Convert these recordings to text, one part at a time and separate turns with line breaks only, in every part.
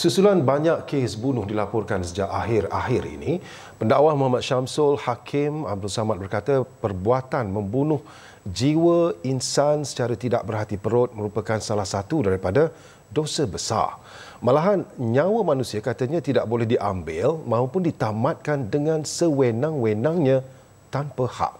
Susulan banyak kes bunuh dilaporkan sejak akhir-akhir ini, pendakwa Muhammad Syamsul Hakim Abdul Samad berkata perbuatan membunuh jiwa insan secara tidak berhati perut merupakan salah satu daripada dosa besar. Malahan nyawa manusia katanya tidak boleh diambil maupun ditamatkan dengan sewenang-wenangnya tanpa hak.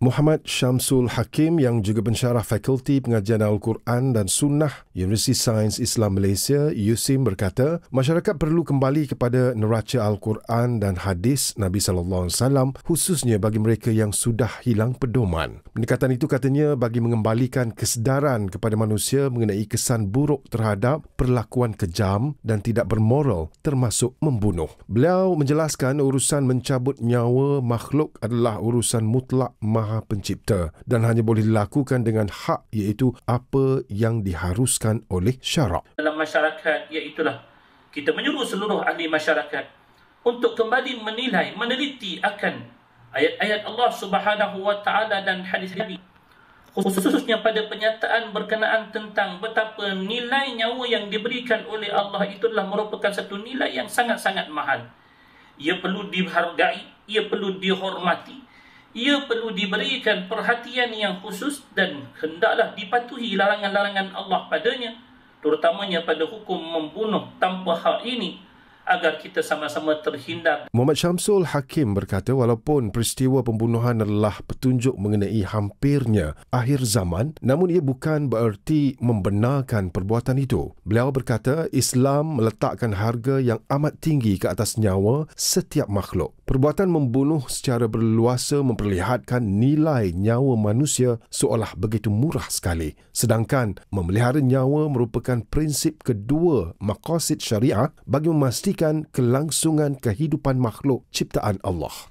Muhammad Syamsul Hakim yang juga pensyarah Fakulti Pengajian Al-Quran dan Sunnah Universiti Sains Islam Malaysia, Yusim berkata, masyarakat perlu kembali kepada neraca Al-Quran dan hadis Nabi sallallahu alaihi wasallam khususnya bagi mereka yang sudah hilang pedoman. Pendekatan itu katanya bagi mengembalikan kesedaran kepada manusia mengenai kesan buruk terhadap perlakuan kejam dan tidak bermoral termasuk membunuh. Beliau menjelaskan urusan mencabut nyawa makhluk adalah urusan mutlak mahal Maha Pencipta dan hanya boleh dilakukan dengan hak iaitu apa yang diharuskan oleh syarak.
Dalam masyarakat iaitulah kita menyuruh seluruh ahli masyarakat untuk kembali menilai, meneliti akan ayat-ayat Allah Subhanahu wa taala dan hadis Nabi. Khususnya pada penyataan berkenaan tentang betapa nilai nyawa yang diberikan oleh Allah itulah merupakan satu nilai yang sangat-sangat mahal. Ia perlu dihargai, ia perlu dihormati ia perlu diberikan perhatian yang khusus dan hendaklah dipatuhi larangan-larangan Allah padanya terutamanya pada hukum membunuh tanpa hak ini agar kita sama-sama terhindar.
Muhammad Syamsul Hakim berkata walaupun peristiwa pembunuhan adalah petunjuk mengenai hampirnya akhir zaman namun ia bukan bererti membenarkan perbuatan itu. Beliau berkata Islam meletakkan harga yang amat tinggi ke atas nyawa setiap makhluk. Perbuatan membunuh secara berluasa memperlihatkan nilai nyawa manusia seolah begitu murah sekali. Sedangkan memelihara nyawa merupakan prinsip kedua makosid syariah bagi memastikan kelangsungan kehidupan makhluk ciptaan Allah.